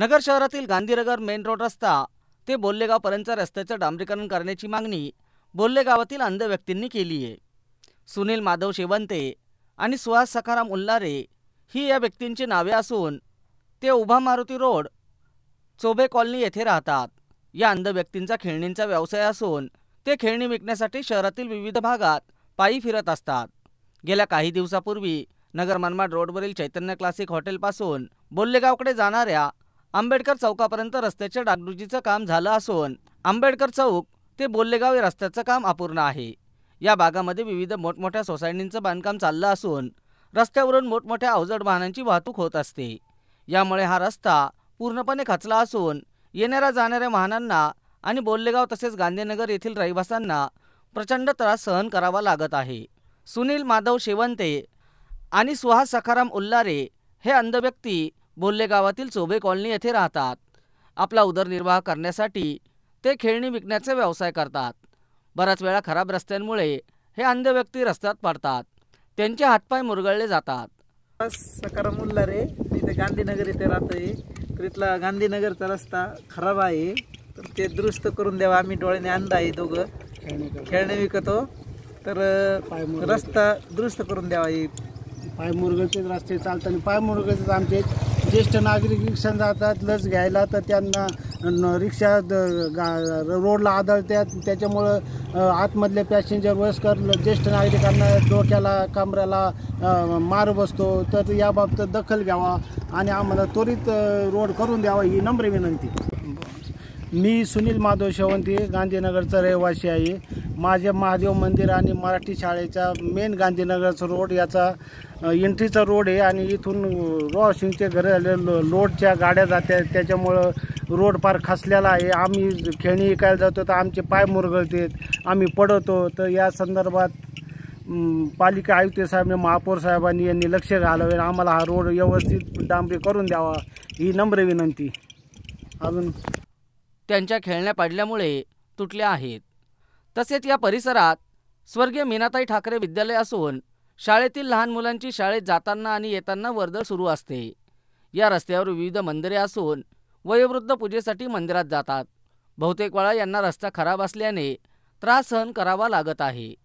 नगर शहरातील Gandhinagar main road रस्ता ते बोल्लेगावपर्यंत रस्त्याचं डांबरीकरण करण्याची मागणी बोल्लेगावातील अंध व्यक्तींनी केली आहे सुनील माधव शेवंते आणि सुहास सखाराम उल्लारे ही या व्यक्तींची नावे असून ते उभा मारुती रोड चोबे कॉलनी येथे राहतात या अंध व्यक्तींचा खेळणींचा व्यवसाय असून ते खेळणी विकण्यासाठी शहरातील विविध भागात पायी फिरत असतात गेल्या काही दिवसापूर्वी नगर मनमाड रोडवरील चैतन्य क्लासिक हॉटेलपासून बोल्लेगावकडे जाणाऱ्या आंबेडकर चौकापर्यंत रस्त्याच्या डागडुजीचं काम झालं असून आंबेडकर चौक ते बोल्लेगाव या रस्त्याचं काम अपूर्ण आहे या भागामध्ये विविध मोठमोठ्या सोसायटींचं बांधकाम चाललं असून रस्त्यावरून मोठमोठ्या अवजड वाहनांची वाहतूक होत असते यामुळे हा रस्ता पूर्णपणे खचला असून येणाऱ्या जाणाऱ्या वाहनांना आणि बोल्लेगाव तसेच गांधीनगर येथील रहिवाशांना प्रचंड त्रास सहन करावा लागत आहे सुनील माधव शेवंते आणि सुहास सखाराम उल्लारे हे अंधव्यक्ती बोल्ले गावातील चोबे कॉलनी येथे राहतात आपला उदरनिर्वाह करण्यासाठी ते खेळणी विकण्याचा व्यवसाय करतात बऱ्याच वेळा खराब रस्त्यांमुळे हे अंध व्यक्ती रस्त्यात पडतात त्यांचे हातपाय मुरगळले जातात सकाराम मुल्ला रे मी ते गांधीनगर इथे राहतोय आहे तर इथला गांधीनगरचा रस्ता खराब आहे तर ते दुरुस्त करून द्यावा आम्ही डोळ्याने अंध आहे दोघं खेळणे विकतो तर रस्ता दुरुस्त करून द्यावा पाय मुरगळचे रस्ते चालतात पाय मुरगळचे आमचे ज्येष्ठ नागरिक रिक्षा जातात लस घ्यायला तर त्यांना रिक्षा रोडला आदळतात त्याच्यामुळं आतमधले पॅसेंजर वयस्कर ज्येष्ठ नागरिकांना डोक्याला कमऱ्याला मार बसतो तर याबाबत दखल घ्यावा आणि आम्हाला त्वरित रोड करून द्यावा ही नम्र विनंती मी सुनील माधव शेवंती गांधीनगरचा रहिवासी आहे माझे महादेव मंदिर आणि मराठी शाळेचा मेन गांधीनगरचा रोड याचा एंट्रीचा रोड आहे आणि इथून रॉशिंगचे घरं झाले लोडच्या गाड्या जातात त्याच्यामुळं रोड पार खासलेला आहे आम्ही खेळणी ऐकायला जातो तर आमचे पाय मुरगळतेत आम्ही पडवतो तर या संदर्भात पालिका आयुक्त साहेबांनी महापौर साहेबांनी यांनी लक्ष घालावे आम्हाला हा रोड व्यवस्थित डांबरी करून द्यावा ही नम्र विनंती अजून त्यांच्या खेळण्या पाडल्यामुळे तुटल्या आहेत तसेच या परिसरात स्वर्गीय मीनाताई ठाकरे विद्यालय असून शाळेतील लहान मुलांची शाळेत जाताना आणि येताना वर्दळ सुरू असते या रस्त्यावर विविध मंदिरे असून वयोवृद्ध पूजेसाठी मंदिरात जातात बहुतेक वेळा यांना रस्ता खराब असल्याने त्रास सहन करावा लागत आहे